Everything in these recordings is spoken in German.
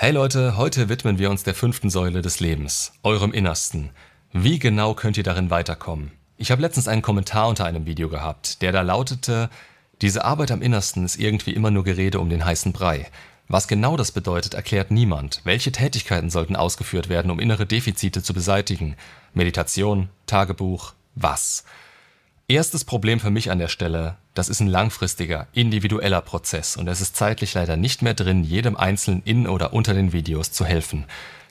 Hey Leute, heute widmen wir uns der fünften Säule des Lebens, eurem Innersten. Wie genau könnt ihr darin weiterkommen? Ich habe letztens einen Kommentar unter einem Video gehabt, der da lautete, diese Arbeit am Innersten ist irgendwie immer nur Gerede um den heißen Brei. Was genau das bedeutet, erklärt niemand. Welche Tätigkeiten sollten ausgeführt werden, um innere Defizite zu beseitigen? Meditation, Tagebuch, was? Erstes Problem für mich an der Stelle, das ist ein langfristiger, individueller Prozess und es ist zeitlich leider nicht mehr drin, jedem Einzelnen in oder unter den Videos zu helfen.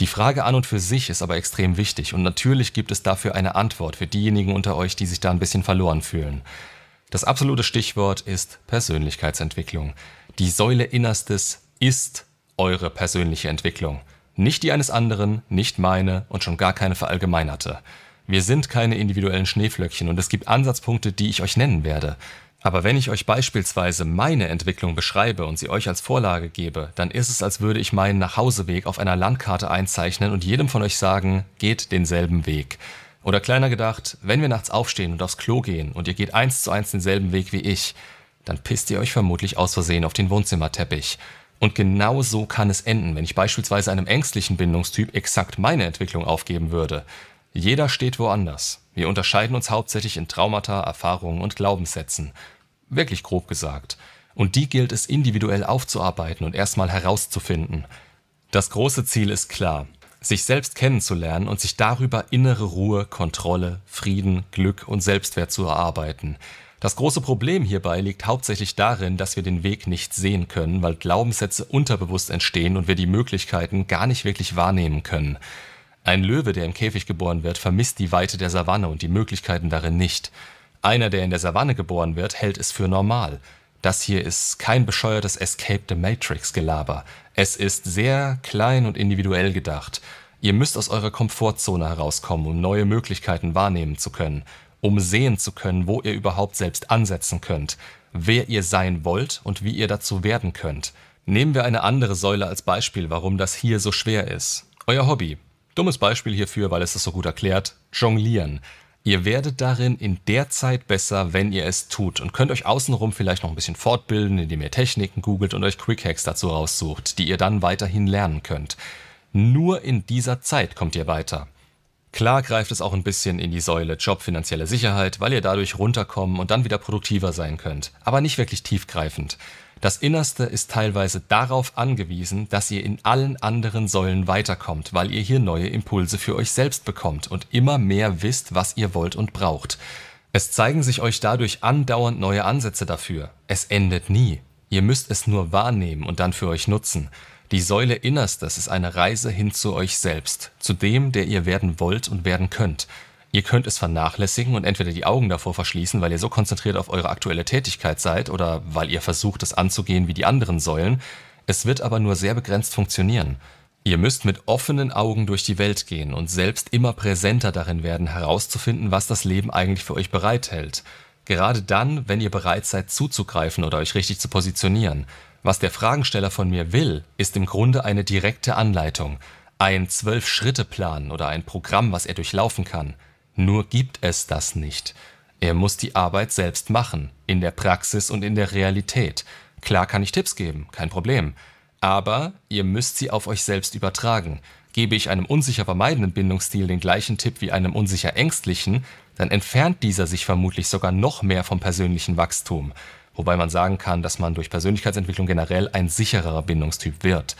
Die Frage an und für sich ist aber extrem wichtig und natürlich gibt es dafür eine Antwort für diejenigen unter euch, die sich da ein bisschen verloren fühlen. Das absolute Stichwort ist Persönlichkeitsentwicklung. Die Säule Innerstes ist eure persönliche Entwicklung. Nicht die eines anderen, nicht meine und schon gar keine verallgemeinerte. Wir sind keine individuellen Schneeflöckchen und es gibt Ansatzpunkte, die ich euch nennen werde. Aber wenn ich euch beispielsweise meine Entwicklung beschreibe und sie euch als Vorlage gebe, dann ist es, als würde ich meinen Nachhauseweg auf einer Landkarte einzeichnen und jedem von euch sagen, geht denselben Weg. Oder kleiner gedacht, wenn wir nachts aufstehen und aufs Klo gehen und ihr geht eins zu eins denselben Weg wie ich, dann pisst ihr euch vermutlich aus Versehen auf den Wohnzimmerteppich. Und genau so kann es enden, wenn ich beispielsweise einem ängstlichen Bindungstyp exakt meine Entwicklung aufgeben würde. Jeder steht woanders. Wir unterscheiden uns hauptsächlich in Traumata, Erfahrungen und Glaubenssätzen. Wirklich grob gesagt. Und die gilt es individuell aufzuarbeiten und erstmal herauszufinden. Das große Ziel ist klar, sich selbst kennenzulernen und sich darüber innere Ruhe, Kontrolle, Frieden, Glück und Selbstwert zu erarbeiten. Das große Problem hierbei liegt hauptsächlich darin, dass wir den Weg nicht sehen können, weil Glaubenssätze unterbewusst entstehen und wir die Möglichkeiten gar nicht wirklich wahrnehmen können. Ein Löwe, der im Käfig geboren wird, vermisst die Weite der Savanne und die Möglichkeiten darin nicht. Einer, der in der Savanne geboren wird, hält es für normal. Das hier ist kein bescheuertes Escape the Matrix-Gelaber. Es ist sehr klein und individuell gedacht. Ihr müsst aus eurer Komfortzone herauskommen, um neue Möglichkeiten wahrnehmen zu können, um sehen zu können, wo ihr überhaupt selbst ansetzen könnt, wer ihr sein wollt und wie ihr dazu werden könnt. Nehmen wir eine andere Säule als Beispiel, warum das hier so schwer ist. Euer Hobby, Dummes Beispiel hierfür, weil es das so gut erklärt, Jonglieren. Ihr werdet darin in der Zeit besser, wenn ihr es tut und könnt euch außenrum vielleicht noch ein bisschen fortbilden, indem ihr Techniken googelt und euch Quick Hacks dazu raussucht, die ihr dann weiterhin lernen könnt. Nur in dieser Zeit kommt ihr weiter. Klar greift es auch ein bisschen in die Säule Job, finanzielle Sicherheit, weil ihr dadurch runterkommen und dann wieder produktiver sein könnt, aber nicht wirklich tiefgreifend. Das Innerste ist teilweise darauf angewiesen, dass ihr in allen anderen Säulen weiterkommt, weil ihr hier neue Impulse für euch selbst bekommt und immer mehr wisst, was ihr wollt und braucht. Es zeigen sich euch dadurch andauernd neue Ansätze dafür. Es endet nie. Ihr müsst es nur wahrnehmen und dann für euch nutzen. Die Säule Innerstes ist eine Reise hin zu euch selbst, zu dem, der ihr werden wollt und werden könnt. Ihr könnt es vernachlässigen und entweder die Augen davor verschließen, weil ihr so konzentriert auf eure aktuelle Tätigkeit seid oder weil ihr versucht, es anzugehen wie die anderen Säulen, es wird aber nur sehr begrenzt funktionieren. Ihr müsst mit offenen Augen durch die Welt gehen und selbst immer präsenter darin werden, herauszufinden, was das Leben eigentlich für euch bereithält. Gerade dann, wenn ihr bereit seid zuzugreifen oder euch richtig zu positionieren. Was der Fragensteller von mir will, ist im Grunde eine direkte Anleitung, ein Zwölf-Schritte-Plan oder ein Programm, was er durchlaufen kann. Nur gibt es das nicht. Er muss die Arbeit selbst machen, in der Praxis und in der Realität. Klar kann ich Tipps geben, kein Problem. Aber ihr müsst sie auf euch selbst übertragen. Gebe ich einem unsicher vermeidenden Bindungsstil den gleichen Tipp wie einem unsicher ängstlichen, dann entfernt dieser sich vermutlich sogar noch mehr vom persönlichen Wachstum. Wobei man sagen kann, dass man durch Persönlichkeitsentwicklung generell ein sichererer Bindungstyp wird.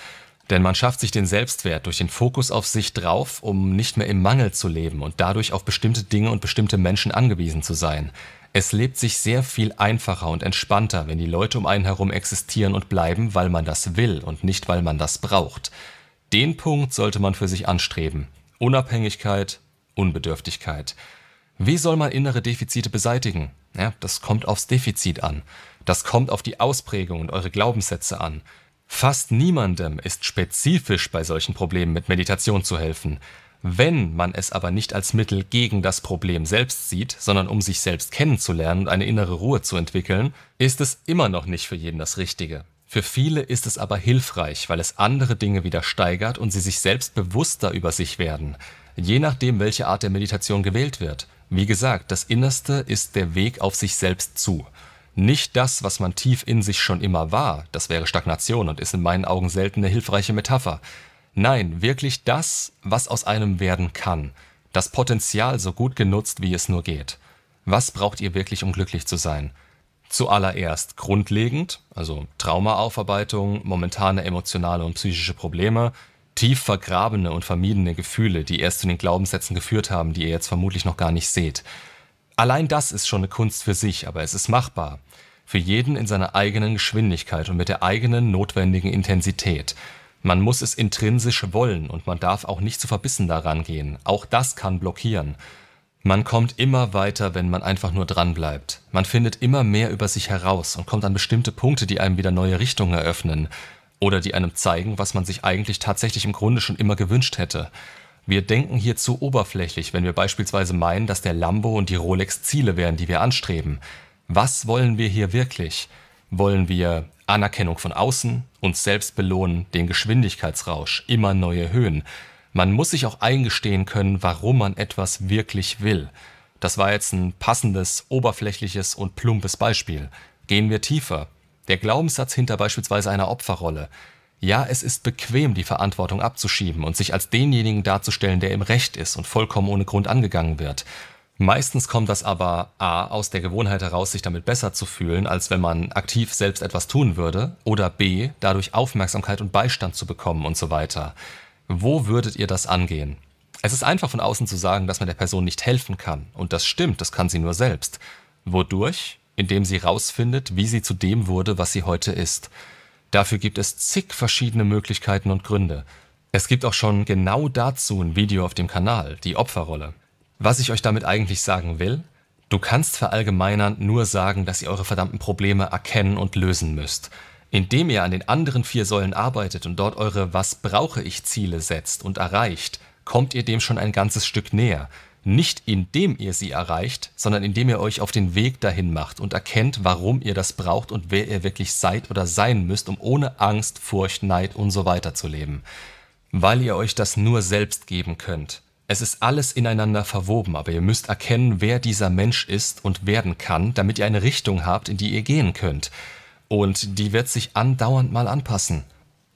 Denn man schafft sich den Selbstwert durch den Fokus auf sich drauf, um nicht mehr im Mangel zu leben und dadurch auf bestimmte Dinge und bestimmte Menschen angewiesen zu sein. Es lebt sich sehr viel einfacher und entspannter, wenn die Leute um einen herum existieren und bleiben, weil man das will und nicht, weil man das braucht. Den Punkt sollte man für sich anstreben. Unabhängigkeit, Unbedürftigkeit. Wie soll man innere Defizite beseitigen? Ja, das kommt aufs Defizit an. Das kommt auf die Ausprägung und eure Glaubenssätze an. Fast niemandem ist spezifisch bei solchen Problemen mit Meditation zu helfen. Wenn man es aber nicht als Mittel gegen das Problem selbst sieht, sondern um sich selbst kennenzulernen und eine innere Ruhe zu entwickeln, ist es immer noch nicht für jeden das Richtige. Für viele ist es aber hilfreich, weil es andere Dinge wieder steigert und sie sich selbst bewusster über sich werden, je nachdem welche Art der Meditation gewählt wird. Wie gesagt, das Innerste ist der Weg auf sich selbst zu nicht das, was man tief in sich schon immer war, das wäre Stagnation und ist in meinen Augen selten eine hilfreiche Metapher. Nein, wirklich das, was aus einem werden kann, das Potenzial so gut genutzt, wie es nur geht. Was braucht ihr wirklich, um glücklich zu sein? Zuallererst grundlegend, also Traumaaufarbeitung, momentane emotionale und psychische Probleme, tief vergrabene und vermiedene Gefühle, die erst zu den Glaubenssätzen geführt haben, die ihr jetzt vermutlich noch gar nicht seht. Allein das ist schon eine Kunst für sich, aber es ist machbar. Für jeden in seiner eigenen Geschwindigkeit und mit der eigenen notwendigen Intensität. Man muss es intrinsisch wollen und man darf auch nicht zu verbissen daran gehen. Auch das kann blockieren. Man kommt immer weiter, wenn man einfach nur dranbleibt. Man findet immer mehr über sich heraus und kommt an bestimmte Punkte, die einem wieder neue Richtungen eröffnen oder die einem zeigen, was man sich eigentlich tatsächlich im Grunde schon immer gewünscht hätte. Wir denken hier zu oberflächlich, wenn wir beispielsweise meinen, dass der Lambo und die Rolex Ziele wären, die wir anstreben. Was wollen wir hier wirklich? Wollen wir Anerkennung von außen, uns selbst belohnen, den Geschwindigkeitsrausch, immer neue Höhen? Man muss sich auch eingestehen können, warum man etwas wirklich will. Das war jetzt ein passendes, oberflächliches und plumpes Beispiel. Gehen wir tiefer. Der Glaubenssatz hinter beispielsweise einer Opferrolle. Ja, es ist bequem, die Verantwortung abzuschieben und sich als denjenigen darzustellen, der im Recht ist und vollkommen ohne Grund angegangen wird. Meistens kommt das aber a. aus der Gewohnheit heraus, sich damit besser zu fühlen, als wenn man aktiv selbst etwas tun würde, oder b. dadurch Aufmerksamkeit und Beistand zu bekommen und so weiter. Wo würdet ihr das angehen? Es ist einfach von außen zu sagen, dass man der Person nicht helfen kann. Und das stimmt, das kann sie nur selbst. Wodurch? Indem sie rausfindet, wie sie zu dem wurde, was sie heute ist. Dafür gibt es zig verschiedene Möglichkeiten und Gründe. Es gibt auch schon genau dazu ein Video auf dem Kanal, die Opferrolle. Was ich euch damit eigentlich sagen will? Du kannst verallgemeinern nur sagen, dass ihr eure verdammten Probleme erkennen und lösen müsst. Indem ihr an den anderen vier Säulen arbeitet und dort eure Was brauche ich Ziele setzt und erreicht, kommt ihr dem schon ein ganzes Stück näher – nicht indem ihr sie erreicht, sondern indem ihr euch auf den Weg dahin macht und erkennt, warum ihr das braucht und wer ihr wirklich seid oder sein müsst, um ohne Angst, Furcht, Neid und so weiter zu leben. Weil ihr euch das nur selbst geben könnt. Es ist alles ineinander verwoben, aber ihr müsst erkennen, wer dieser Mensch ist und werden kann, damit ihr eine Richtung habt, in die ihr gehen könnt. Und die wird sich andauernd mal anpassen.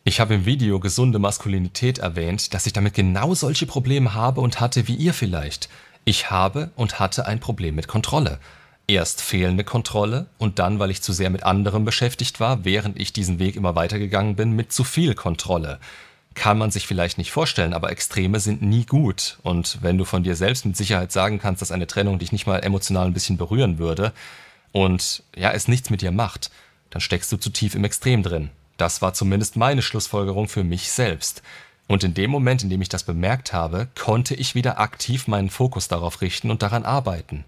Ich habe im Video Gesunde Maskulinität erwähnt, dass ich damit genau solche Probleme habe und hatte wie ihr vielleicht. Ich habe und hatte ein Problem mit Kontrolle. Erst fehlende Kontrolle und dann, weil ich zu sehr mit anderem beschäftigt war, während ich diesen Weg immer weitergegangen bin, mit zu viel Kontrolle. Kann man sich vielleicht nicht vorstellen, aber Extreme sind nie gut. Und wenn du von dir selbst mit Sicherheit sagen kannst, dass eine Trennung dich nicht mal emotional ein bisschen berühren würde und ja, es nichts mit dir macht, dann steckst du zu tief im Extrem drin. Das war zumindest meine Schlussfolgerung für mich selbst. Und in dem Moment, in dem ich das bemerkt habe, konnte ich wieder aktiv meinen Fokus darauf richten und daran arbeiten.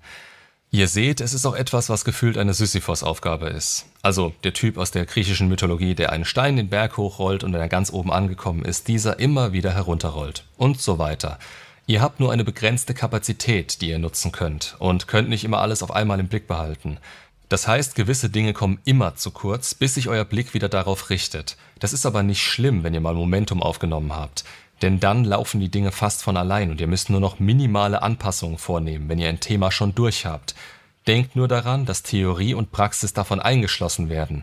Ihr seht, es ist auch etwas, was gefühlt eine Sisyphos-Aufgabe ist. Also der Typ aus der griechischen Mythologie, der einen Stein den Berg hochrollt und wenn er ganz oben angekommen ist, dieser immer wieder herunterrollt. Und so weiter. Ihr habt nur eine begrenzte Kapazität, die ihr nutzen könnt und könnt nicht immer alles auf einmal im Blick behalten. Das heißt, gewisse Dinge kommen immer zu kurz, bis sich euer Blick wieder darauf richtet. Das ist aber nicht schlimm, wenn ihr mal Momentum aufgenommen habt, denn dann laufen die Dinge fast von allein und ihr müsst nur noch minimale Anpassungen vornehmen, wenn ihr ein Thema schon durch habt. Denkt nur daran, dass Theorie und Praxis davon eingeschlossen werden.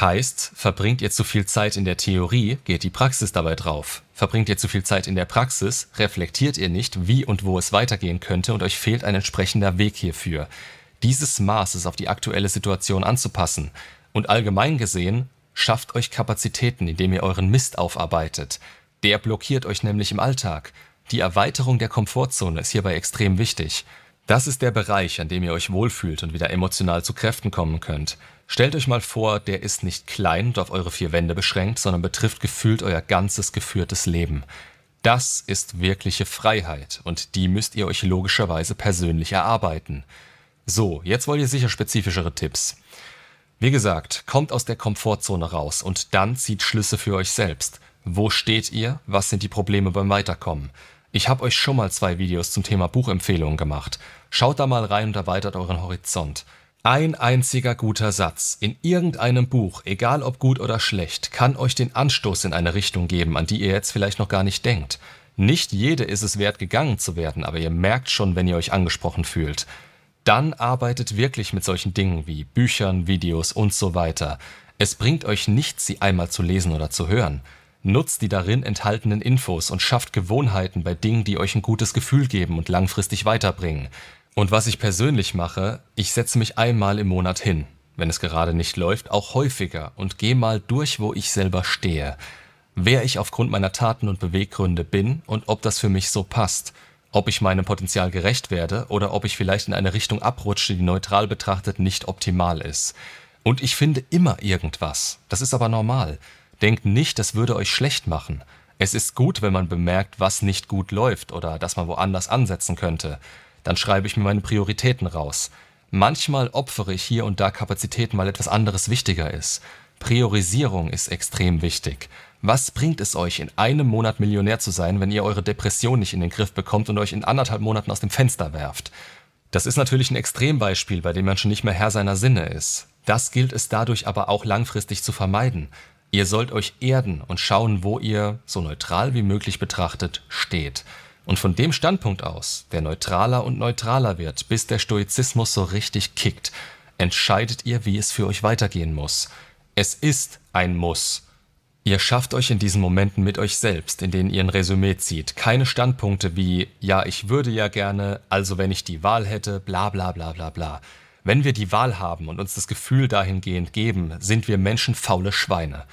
Heißt, verbringt ihr zu viel Zeit in der Theorie, geht die Praxis dabei drauf. Verbringt ihr zu viel Zeit in der Praxis, reflektiert ihr nicht, wie und wo es weitergehen könnte und euch fehlt ein entsprechender Weg hierfür dieses Maßes auf die aktuelle Situation anzupassen. Und allgemein gesehen, schafft euch Kapazitäten, indem ihr euren Mist aufarbeitet. Der blockiert euch nämlich im Alltag. Die Erweiterung der Komfortzone ist hierbei extrem wichtig. Das ist der Bereich, an dem ihr euch wohlfühlt und wieder emotional zu Kräften kommen könnt. Stellt euch mal vor, der ist nicht klein und auf eure vier Wände beschränkt, sondern betrifft gefühlt euer ganzes geführtes Leben. Das ist wirkliche Freiheit und die müsst ihr euch logischerweise persönlich erarbeiten. So, jetzt wollt ihr sicher spezifischere Tipps. Wie gesagt, kommt aus der Komfortzone raus und dann zieht Schlüsse für euch selbst. Wo steht ihr? Was sind die Probleme beim Weiterkommen? Ich habe euch schon mal zwei Videos zum Thema Buchempfehlungen gemacht. Schaut da mal rein und erweitert euren Horizont. Ein einziger guter Satz in irgendeinem Buch, egal ob gut oder schlecht, kann euch den Anstoß in eine Richtung geben, an die ihr jetzt vielleicht noch gar nicht denkt. Nicht jede ist es wert, gegangen zu werden, aber ihr merkt schon, wenn ihr euch angesprochen fühlt dann arbeitet wirklich mit solchen Dingen wie Büchern, Videos und so weiter. Es bringt euch nichts, sie einmal zu lesen oder zu hören. Nutzt die darin enthaltenen Infos und schafft Gewohnheiten bei Dingen, die euch ein gutes Gefühl geben und langfristig weiterbringen. Und was ich persönlich mache, ich setze mich einmal im Monat hin, wenn es gerade nicht läuft, auch häufiger und gehe mal durch, wo ich selber stehe, wer ich aufgrund meiner Taten und Beweggründe bin und ob das für mich so passt – ob ich meinem Potenzial gerecht werde oder ob ich vielleicht in eine Richtung abrutsche, die neutral betrachtet nicht optimal ist. Und ich finde immer irgendwas. Das ist aber normal. Denkt nicht, das würde euch schlecht machen. Es ist gut, wenn man bemerkt, was nicht gut läuft oder dass man woanders ansetzen könnte. Dann schreibe ich mir meine Prioritäten raus. Manchmal opfere ich hier und da Kapazitäten, weil etwas anderes wichtiger ist. Priorisierung ist extrem wichtig. Was bringt es euch, in einem Monat Millionär zu sein, wenn ihr eure Depression nicht in den Griff bekommt und euch in anderthalb Monaten aus dem Fenster werft? Das ist natürlich ein Extrembeispiel, bei dem man schon nicht mehr Herr seiner Sinne ist. Das gilt es dadurch aber auch langfristig zu vermeiden. Ihr sollt euch erden und schauen, wo ihr, so neutral wie möglich betrachtet, steht. Und von dem Standpunkt aus, der neutraler und neutraler wird, bis der Stoizismus so richtig kickt, entscheidet ihr, wie es für euch weitergehen muss. Es ist ein Muss. Ihr schafft euch in diesen Momenten mit euch selbst, in denen ihr ein Resümee zieht, keine Standpunkte wie, ja, ich würde ja gerne, also wenn ich die Wahl hätte, bla bla bla bla bla. Wenn wir die Wahl haben und uns das Gefühl dahingehend geben, sind wir Menschen faule Schweine.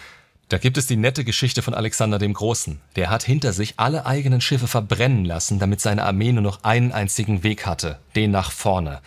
Da gibt es die nette Geschichte von Alexander dem Großen. Der hat hinter sich alle eigenen Schiffe verbrennen lassen, damit seine Armee nur noch einen einzigen Weg hatte, den nach vorne.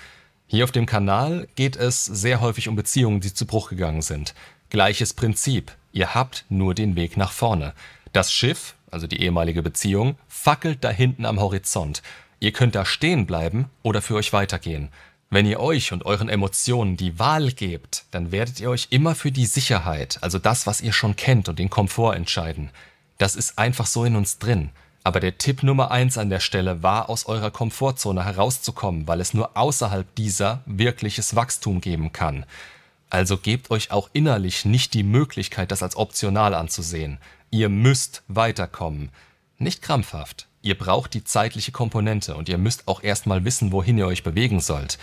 Hier auf dem Kanal geht es sehr häufig um Beziehungen, die zu Bruch gegangen sind. Gleiches Prinzip. Ihr habt nur den Weg nach vorne. Das Schiff, also die ehemalige Beziehung, fackelt da hinten am Horizont. Ihr könnt da stehen bleiben oder für euch weitergehen. Wenn ihr euch und euren Emotionen die Wahl gebt, dann werdet ihr euch immer für die Sicherheit, also das, was ihr schon kennt und den Komfort entscheiden. Das ist einfach so in uns drin. Aber der Tipp Nummer eins an der Stelle war, aus eurer Komfortzone herauszukommen, weil es nur außerhalb dieser wirkliches Wachstum geben kann. Also gebt euch auch innerlich nicht die Möglichkeit, das als optional anzusehen. Ihr müsst weiterkommen. Nicht krampfhaft. Ihr braucht die zeitliche Komponente und ihr müsst auch erstmal wissen, wohin ihr euch bewegen sollt.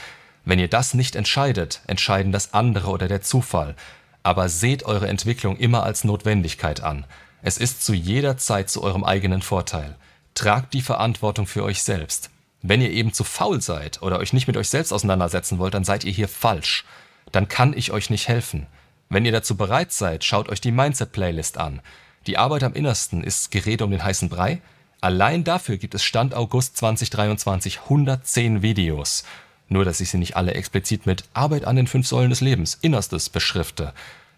Wenn ihr das nicht entscheidet, entscheiden das andere oder der Zufall. Aber seht eure Entwicklung immer als Notwendigkeit an. Es ist zu jeder Zeit zu eurem eigenen Vorteil. Tragt die Verantwortung für euch selbst. Wenn ihr eben zu faul seid oder euch nicht mit euch selbst auseinandersetzen wollt, dann seid ihr hier falsch dann kann ich euch nicht helfen. Wenn ihr dazu bereit seid, schaut euch die Mindset-Playlist an. Die Arbeit am Innersten ist Gerede um den heißen Brei. Allein dafür gibt es Stand August 2023 110 Videos. Nur, dass ich sie nicht alle explizit mit Arbeit an den fünf Säulen des Lebens, Innerstes, beschrifte.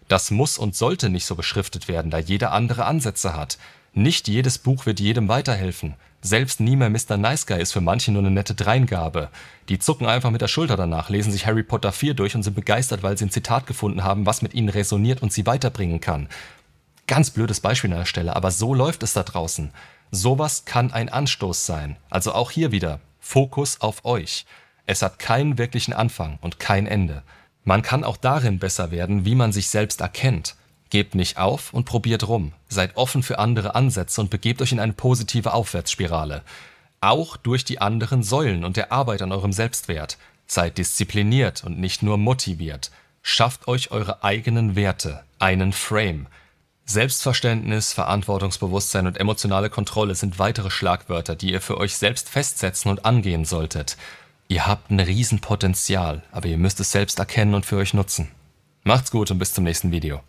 Das muss und sollte nicht so beschriftet werden, da jeder andere Ansätze hat. Nicht jedes Buch wird jedem weiterhelfen. Selbst nie mehr Mr. Nice Guy ist für manche nur eine nette Dreingabe. Die zucken einfach mit der Schulter danach, lesen sich Harry Potter 4 durch und sind begeistert, weil sie ein Zitat gefunden haben, was mit ihnen resoniert und sie weiterbringen kann. Ganz blödes Beispiel an der Stelle, aber so läuft es da draußen. Sowas kann ein Anstoß sein. Also auch hier wieder, Fokus auf euch. Es hat keinen wirklichen Anfang und kein Ende. Man kann auch darin besser werden, wie man sich selbst erkennt. Gebt nicht auf und probiert rum. Seid offen für andere Ansätze und begebt euch in eine positive Aufwärtsspirale. Auch durch die anderen Säulen und der Arbeit an eurem Selbstwert. Seid diszipliniert und nicht nur motiviert. Schafft euch eure eigenen Werte, einen Frame. Selbstverständnis, Verantwortungsbewusstsein und emotionale Kontrolle sind weitere Schlagwörter, die ihr für euch selbst festsetzen und angehen solltet. Ihr habt ein Riesenpotenzial, aber ihr müsst es selbst erkennen und für euch nutzen. Macht's gut und bis zum nächsten Video.